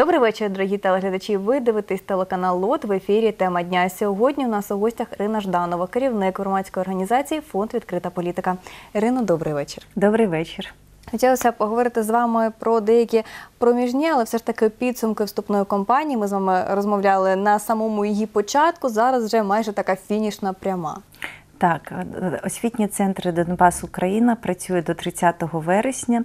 Добрий вечір, дорогі телеглядачі. Ви дивитесь телеканал Лот в ефірі Тема дня. Сьогодні у нас у гостях Ірина Жданова, керівник громадської організації Фонд Відкрита політика. Ірино, добрий вечір. Добрий вечір. Хотілося поговорити з вами про деякі проміжні, але все ж таки підсумки вступної кампанії. Ми з вами розмовляли на самому її початку. Зараз вже майже така фінішна пряма. Так, е, освітні центри Донбас Україна працює до 30 вересня,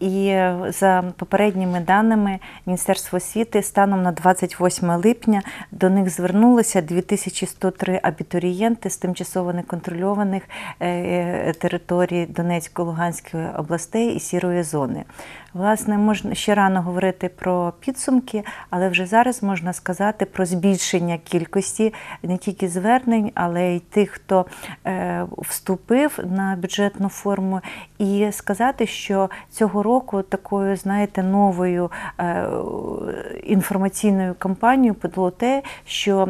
і за попередніми даними Міністерства освіти станом на 28 липня до них звернулося 2103 абітурієнти з тимчасово неконтрольованих е, е, територій Донецької Луганської областей і сірої зони. Власне, можна ще рано говорити про підсумки, але вже зараз можна сказати про збільшення кількості не тільки звернень, але й тих, хто Е, вступив на бюджетну форму, і сказати, що цього року такою, знаєте, новою е, інформаційною кампанією було те, що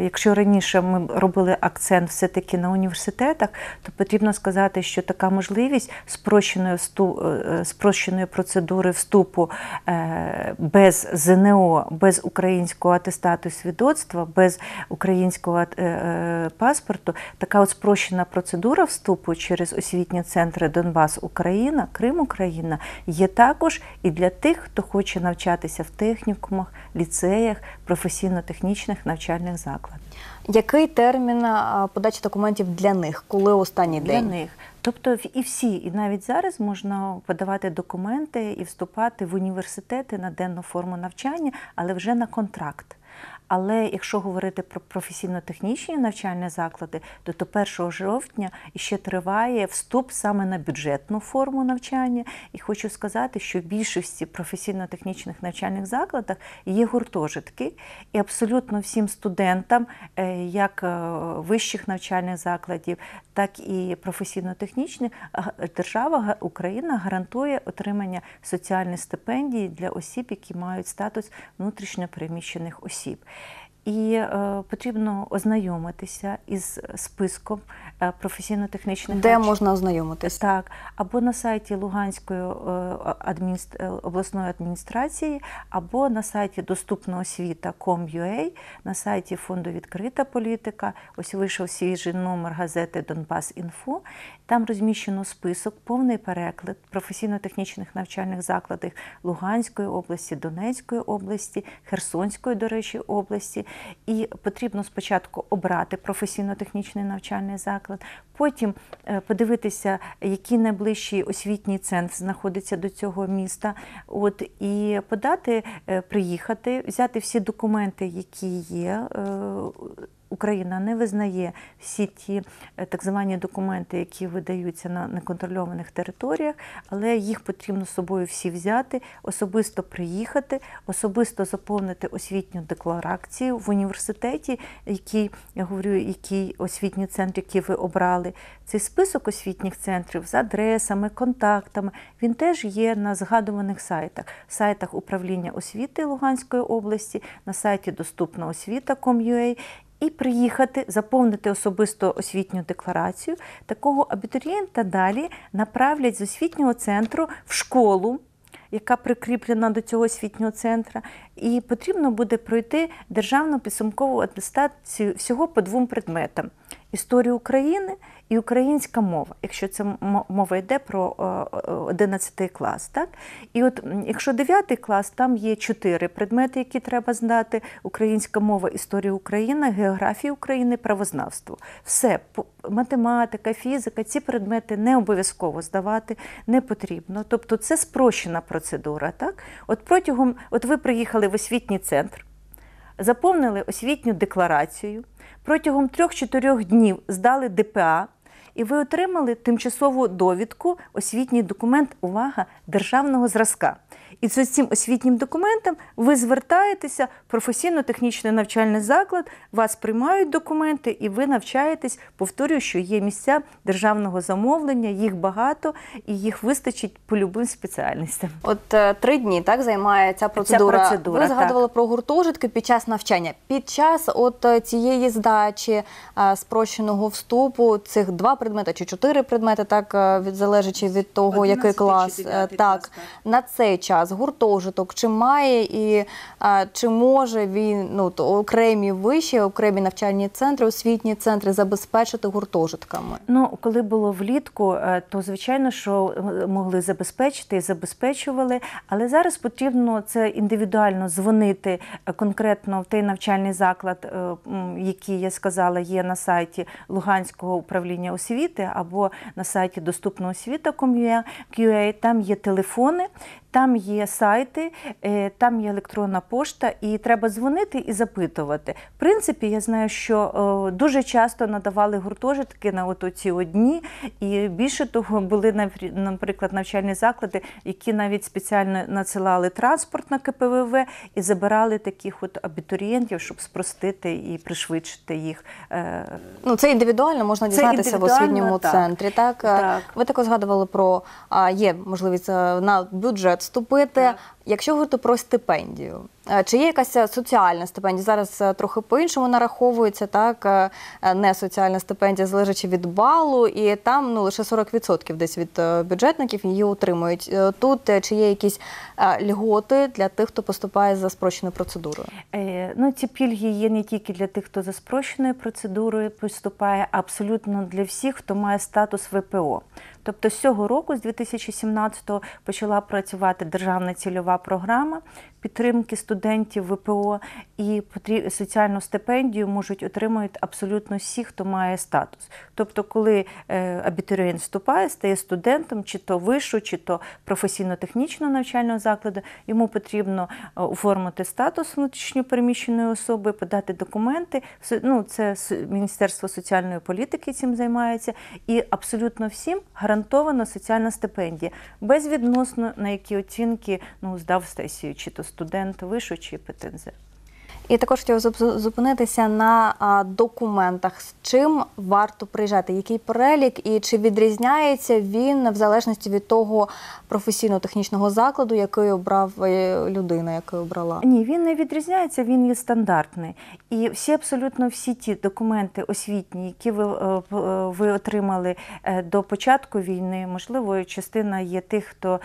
якщо раніше ми робили акцент все-таки на університетах, то потрібно сказати, що така можливість спрощеної е, спрощеної процедури вступу без ЗНО, без українського атестату свідоцтва, без українського паспорту, така от спрощена процедура вступу через освітні центри Донбас Україна, Крим Україна є також і для тих, хто хоче навчатися в технікумах, ліцеях, професійно-технічних навчальних закладах. Який термін подачі документів для них? Коли останній для день? Для них. Тобто і всі, і навіть зараз можна подавати документи і вступати в університети на денну форму навчання, але вже на контракт. Але якщо говорити про професійно-технічні навчальні заклади, то до 1 жовтня ще триває вступ саме на бюджетну форму навчання. І хочу сказати, що в більшості професійно-технічних навчальних закладах є гуртожитки, і абсолютно всім студентам, е, як е, вищих навчальних закладів, так і професійно-технічних, держава Україна гарантує отримання соціальної стипендії для осіб, які мають статус внутрішньопереміщених осіб. І е, потрібно ознайомитися із списком е, професійно-технічних де речі. можна ознайомитися? Так, або на сайті Луганської е, адміністр... Е, обласної адміністрації, або на сайті доступна освіта.com.ua, на сайті фонду Відкрита політика. Ось вийшов свіжий номер газети Донбас інфо. Там розміщено список, повний переклад професійно-технічних навчальних закладів Луганської області, Донецької області, Херсонської, до речі, області. І потрібно спочатку обрати професійно-технічний навчальний заклад, потім е, подивитися, який найближчий освітній центр знаходиться до цього міста. От і подати, е, приїхати, взяти всі документи, які є. Е, Україна не визнає всі ті е, так звані документи, які видаються на неконтрольованих територіях, але їх потрібно з собою всі взяти, особисто приїхати, особисто заповнити освітню декларацію в університеті, який я говорю, який освітній центр, який ви обрали. Цей список освітніх центрів з адресами, контактами він теж є на згадуваних сайтах, сайтах управління освіти Луганської області, на сайті доступна освіта.com.ua і приїхати заповнити особисто освітню декларацію. Такого абітурієнта далі направлять з освітнього центру в школу. Яка прикріплена до цього освітнього центру, і потрібно буде пройти державну підсумкову атестацію всього по двом предметам: історію України і українська мова, якщо це мова йде про 11 е, е, клас. Так? І от якщо 9 клас, там є чотири предмети, які треба знати: українська мова, історія України, географія України, правознавство. Все, математика, фізика, ці предмети не обов'язково здавати не потрібно. Тобто це спрощена процедура. Так? От протягом, от ви приїхали в освітній центр, заповнили освітню декларацію протягом 3-4 днів здали ДПА, і ви отримали тимчасову довідку, освітній документ, увага, державного зразка. І за цим освітнім документом ви звертаєтеся в професійно-технічний навчальний заклад, вас приймають документи, і ви навчаєтесь. Повторюю, що є місця державного замовлення, їх багато і їх вистачить по любим спеціальностям. От е, три дні так займає ця процедура. Ця процедура, Ви згадували так. про гуртожитки під час навчання. Під час от е, цієї здачі е, спрощеного вступу цих два предмети чи чотири предмети, так від залежачи від того, який клас 4, 4, так на цей час вас гуртожиток, чи має і а, чи може він ну то окремі виші, окремі навчальні центри, освітні центри забезпечити гуртожитками? Ну коли було влітку, е, то звичайно, що е, могли забезпечити і забезпечували, але зараз потрібно це індивідуально дзвонити е, конкретно в той навчальний заклад, який я сказала, є на сайті Луганського управління освіти або на сайті Доступного освіта.com.ua, Там є телефони. Там є сайти, е, там є електронна пошта, і треба дзвонити і запитувати. В принципі, я знаю, що дуже часто надавали гуртожитки на от ці одні, і більше того, були наприклад, навчальні заклади, які навіть спеціально надсилали транспорт на КПВВ і забирали таких от абітурієнтів, щоб спростити і пришвидшити їх. Е. Ну це індивідуально можна дізнатися в освітньому так. центрі. Так? Е, так ви також згадували про є можливість на бюджет відступити. Якщо говорити про стипендію, Е, чи є якась е, соціальна стипендія? Зараз е, трохи по-іншому нараховується, так не соціальна стипендія, залежачи від балу, і там ну лише 40% десь від бюджетників її отримують. Тут чи є якісь льготи для тих, хто поступає за спрощеною процедурою? Ну ці пільги є не тільки для тих, хто за спрощеною процедурою поступає, а абсолютно для всіх, хто має статус ВПО. Тобто з цього року, з 2017-го, почала працювати державна цільова програма підтримки студентів студентів ВПО і соціальну стипендію можуть отримати абсолютно всі, хто має статус. Тобто, коли е, абітурієнт вступає, стає студентом, чи то вишу, чи то професійно-технічного навчального закладу, йому потрібно е, оформити статус внутрішньопереміщеної особи, подати документи. Ну, це Міністерство соціальної політики цим займається, і абсолютно всім гарантована соціальна стипендія, безвідносно на які оцінки ну здав сесію, чи то студент вишу що чіпи тензе. І також хотіла зупинитися на документах, з чим варто приїжджати, який перелік, і чи відрізняється він в залежності від того професійно-технічного закладу, який обрав е, людина, яку обрала? Ні, він не відрізняється, він є стандартний. І всі абсолютно всі ті документи освітні, які ви е, е, ви отримали до початку війни, можливо, частина є тих, хто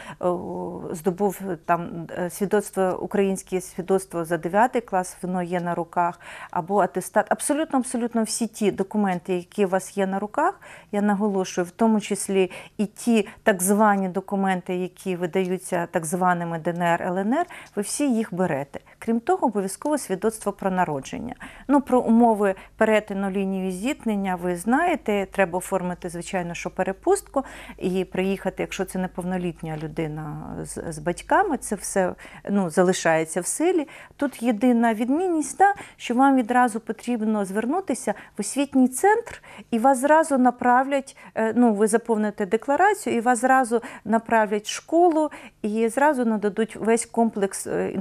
здобув там свідоцтво, українське свідоцтво за 9 клас. в воно є на руках, або атестат. Абсолютно, абсолютно всі ті документи, які у вас є на руках, я наголошую, в тому числі і ті так звані документи, які видаються так званими ДНР ЛНР, ви всі їх берете. Крім того, обов'язково свідоцтво про народження. Ну про умови перетину лінії зіткнення ви знаєте, треба оформити, звичайно, що перепустку і приїхати, якщо це неповнолітня людина з, з батьками, це все ну, залишається в силі. Тут єдина відмінність відмінність та що вам відразу потрібно звернутися в освітній центр, і вас зразу направлять. Е, ну, ви заповните декларацію, і вас зразу направлять в школу і зразу нададуть весь комплекс е,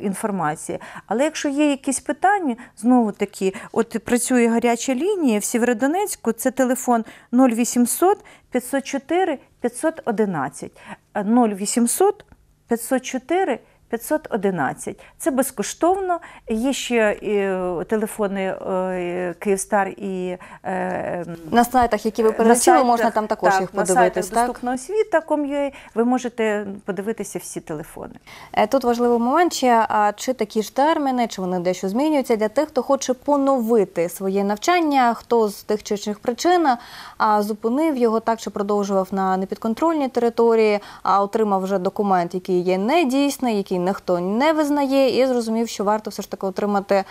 інформації. Але якщо є якісь питання, знову таки, от працює гаряча лінія в Сєвєродонецьку, це телефон 0800 504 511 0800 504 511. 511. Це безкоштовно. Є ще е, телефони е, Київстар і е, на сайтах, які ви перелічили, можна там також так, їх подивитися. Так, доступна освіта.com.ua ви можете подивитися всі телефони. Тут важливий момент ще чи такі ж терміни, чи вони дещо змінюються для тих, хто хоче поновити своє навчання, хто з тих чи інших причин зупинив його так, чи продовжував на непідконтрольній території, а отримав вже документ, який є недійсний, який ніхто не визнає, і зрозумів, що варто все ж таки отримати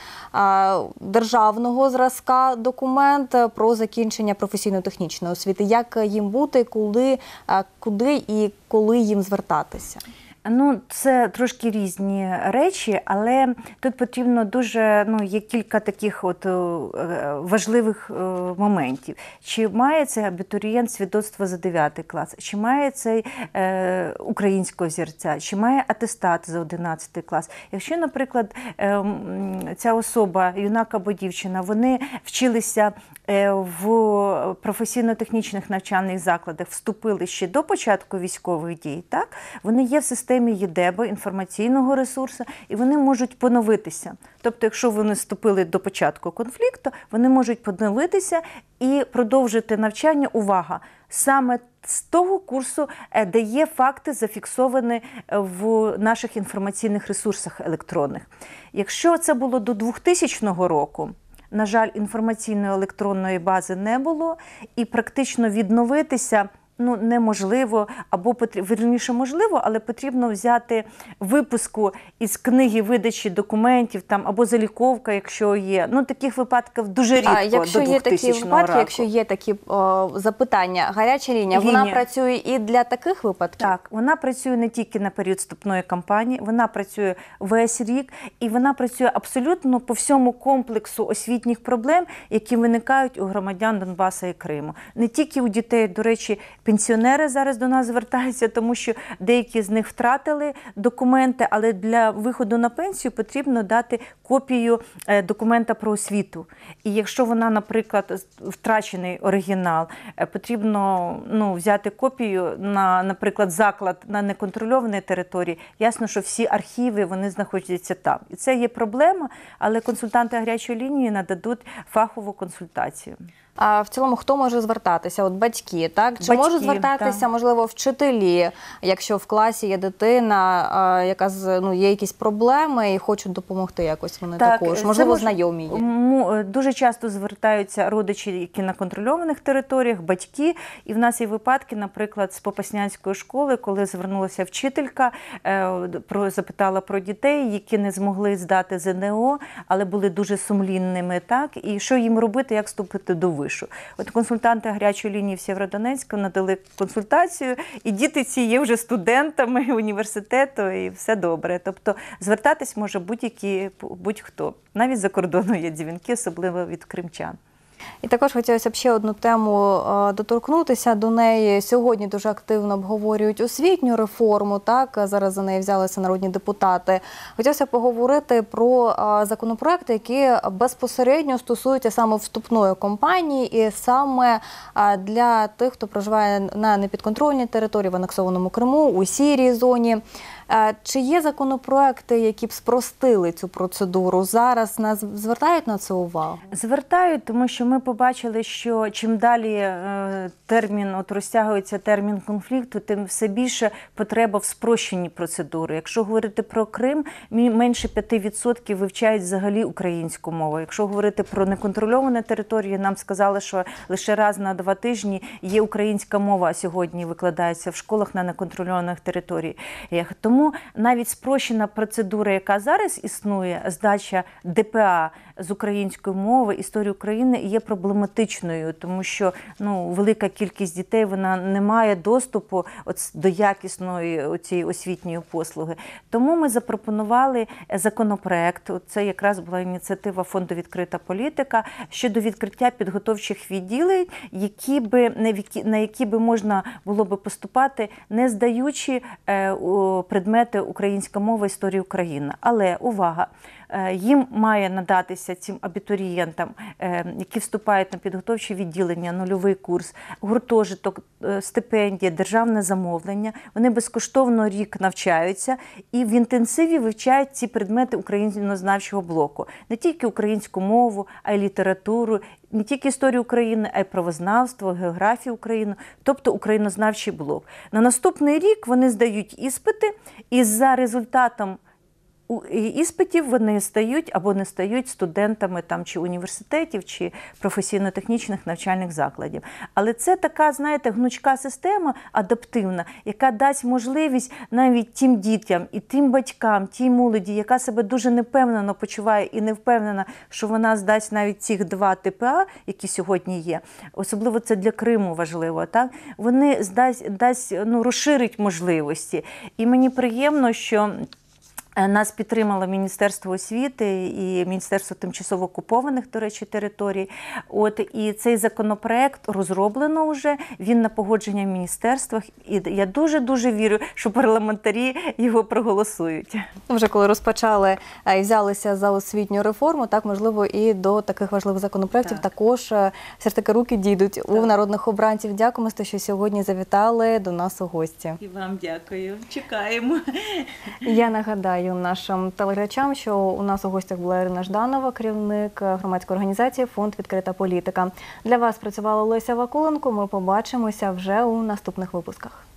державного зразка документ е, про закінчення професійно-технічної освіти. Як їм бути, куди е, куди і коли їм звертатися? Ну, це трошки різні речі, але тут потрібно дуже ну є кілька таких от е, важливих е, моментів. Чи має цей абітурієнт свідоцтво за 9 клас, чи має цей е, українського зірця, чи має атестат за 11 клас? Якщо, наприклад, е, ця особа, юнак або дівчина, вони вчилися е, в професійно-технічних навчальних закладах, вступили ще до початку військових дій, так вони є в системі системі ЄДЕБА, інформаційного ресурсу, і вони можуть поновитися. Тобто, якщо вони вступили до початку конфлікту, вони можуть поновитися і продовжити навчання. Увага саме з того курсу, е, де є факти, зафіксовані е, в наших інформаційних ресурсах електронних. Якщо це було до 2000 року. На жаль, інформаційної електронної бази не було, і практично відновитися ну неможливо, або верніше можливо, але потрібно взяти випуску із книги видачі документів там або заліковка, якщо є. Ну таких випадків дуже рідко. А якщо до є такі випадки, раку. якщо є такі о, запитання, гаряча лінія, лінія вона працює і для таких випадків. Так, вона працює не тільки на період вступної кампанії, вона працює весь рік і вона працює абсолютно по всьому комплексу освітніх проблем, які виникають у громадян Донбаса і Криму, не тільки у дітей, до речі. Пенсіонери зараз до нас звертаються, тому що деякі з них втратили документи, але для виходу на пенсію потрібно дати копію е, документа про освіту. І якщо вона, наприклад, втрачений оригінал, е, потрібно ну, взяти копію на, наприклад, заклад на неконтрольованій території. Ясно, що всі архіви вони знаходяться там. І це є проблема, але консультанти гарячої лінії нададуть фахову консультацію. А в цілому хто може звертатися? От батьки, так чи можуть звертатися, так. можливо, вчителі, якщо в класі є дитина, а, яка з ну є якісь проблеми і хочуть допомогти якось. Вони так, також можливо мож... знайомі є. Е, дуже часто звертаються родичі, які на контрольованих територіях, батьки. І в нас є випадки, наприклад, з Попаснянської школи, коли звернулася вчителька, е, про запитала про дітей, які не змогли здати ЗНО, але були дуже сумлінними. Так і що їм робити, як вступити до вишу вишу. От консультанти гарячої лінії в Сєвєродонецьку надали консультацію, і діти ці є вже студентами університету, і все добре. Тобто звертатись може будь-які будь-хто. Навіть за кордону є дзвінки, особливо від кримчан. І також хотілося б ще одну тему е, доторкнутися до неї. Сьогодні дуже активно обговорюють освітню реформу. Так зараз за неї взялися народні депутати. Хотілося б поговорити про е, законопроекти, які безпосередньо стосуються саме вступної компанії, і саме е, для тих, хто проживає на непідконтрольній території в анексованому Криму у сірій зоні. Е, чи є законопроекти, які б спростили цю процедуру? Зараз нас звертають на це увагу? Звертають, тому що ми побачили, що чим далі е, термін от розтягується термін конфлікту, тим все більше потреба в спрощенні процедури. Якщо говорити про Крим, менше 5% вивчають взагалі українську мову. Якщо говорити про неконтрольовані території, нам сказали, що лише раз на два тижні є українська мова сьогодні викладається в школах на неконтрольованих територіях. Тому тому навіть спрощена процедура, яка зараз існує, здача ДПА з української мови історії України є проблематичною, тому що ну велика кількість дітей вона не має доступу от до якісної цієї освітньої послуги. Тому ми запропонували е, законопроект. Це якраз була ініціатива фонду Відкрита політика щодо відкриття підготовчих відділень, які би на які би можна було би поступати, не здаючи е, предмети предмети українська мова історії України. Але увага! Е, їм має надатися цим абітурієнтам, е, які вступають на підготовчі відділення, нульовий курс, гуртожиток, е, стипендія, державне замовлення. Вони безкоштовно рік навчаються і в інтенсиві вивчають ці предмети українськознавчого блоку, не тільки українську мову, а й літературу. Не тільки історію України, а й правознавство, географію України, тобто українознавчий блок. На наступний рік вони здають іспити, і за результатом іспитів вони стають або не стають студентами там чи університетів, чи професійно-технічних навчальних закладів. Але це така, знаєте, гнучка система адаптивна, яка дасть можливість навіть тим дітям і тим батькам, тій молоді, яка себе дуже непевнено почуває і не впевнена, що вона здасть навіть цих два ТПА, які сьогодні є. Особливо це для Криму важливо. Так вони здасть дасть ну розширить можливості. І мені приємно, що. Е, нас підтримало Міністерство освіти і Міністерство тимчасово окупованих, до речі, територій. От і цей законопроект розроблено вже. Він на погодження в міністерствах. І я дуже дуже вірю, що парламентарі його проголосують. Ну, вже коли розпочали е, і взялися за освітню реформу, так можливо і до таких важливих законопроектів так. також е, все ж таки руки дійдуть так. у народних обранців. Дякуємо, що сьогодні завітали до нас у гості. І вам дякую. Чекаємо. Я нагадаю нагадаю нашим телеглядачам, що у нас у гостях була Ірина Жданова, керівник е, громадської організації Фонд Відкрита політика. Для вас працювала Леся Вакуленко. Ми побачимося вже у наступних випусках.